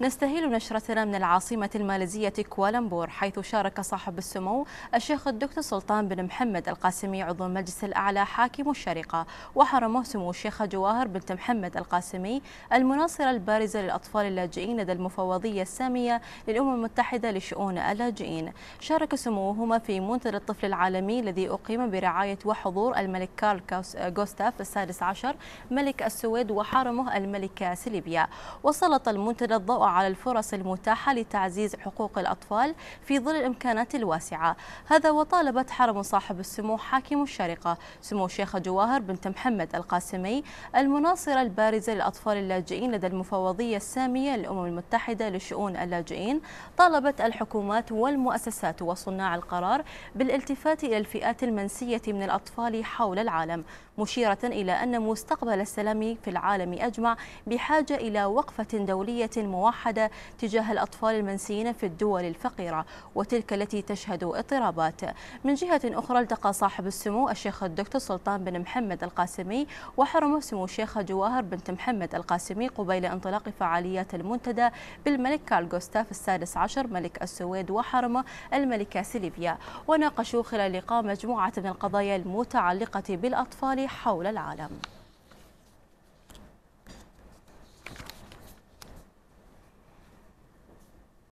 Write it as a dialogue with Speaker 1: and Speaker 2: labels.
Speaker 1: نستهل نشرتنا من العاصمة الماليزية كوالمبور حيث شارك صاحب السمو الشيخ الدكتور سلطان بن محمد القاسمي عضو المجلس الأعلى حاكم الشارقة وحرمه سمو الشيخة جواهر بنت محمد القاسمي المناصرة البارزة للأطفال اللاجئين لدى المفوضية السامية للأمم المتحدة لشؤون اللاجئين شارك سموهما في منتدى الطفل العالمي الذي أقيم برعاية وحضور الملك كارل غوستاف السادس عشر ملك السويد وحرمه الملكة سليبيا وسلط المنتدى الضوء على الفرص المتاحة لتعزيز حقوق الأطفال في ظل الإمكانات الواسعة هذا وطالبت حرم صاحب السمو حاكم الشارقة سمو الشيخة جواهر بنت محمد القاسمي المناصرة البارزة للأطفال اللاجئين لدى المفوضية السامية للأمم المتحدة لشؤون اللاجئين طالبت الحكومات والمؤسسات وصناع القرار بالالتفات إلى الفئات المنسية من الأطفال حول العالم مشيرة إلى أن مستقبل السلام في العالم أجمع بحاجة إلى وقفة دولية موحدة الموحدة تجاه الأطفال المنسيين في الدول الفقيرة وتلك التي تشهد اضطرابات من جهة أخرى التقى صاحب السمو الشيخ الدكتور سلطان بن محمد القاسمي وحرمه سمو الشيخة جواهر بنت محمد القاسمي قبيل انطلاق فعاليات المنتدى بالملك كارل غوستاف السادس عشر ملك السويد وحرمه الملكة سيلفيا وناقشوا خلال لقاء مجموعة من القضايا المتعلقة بالأطفال حول العالم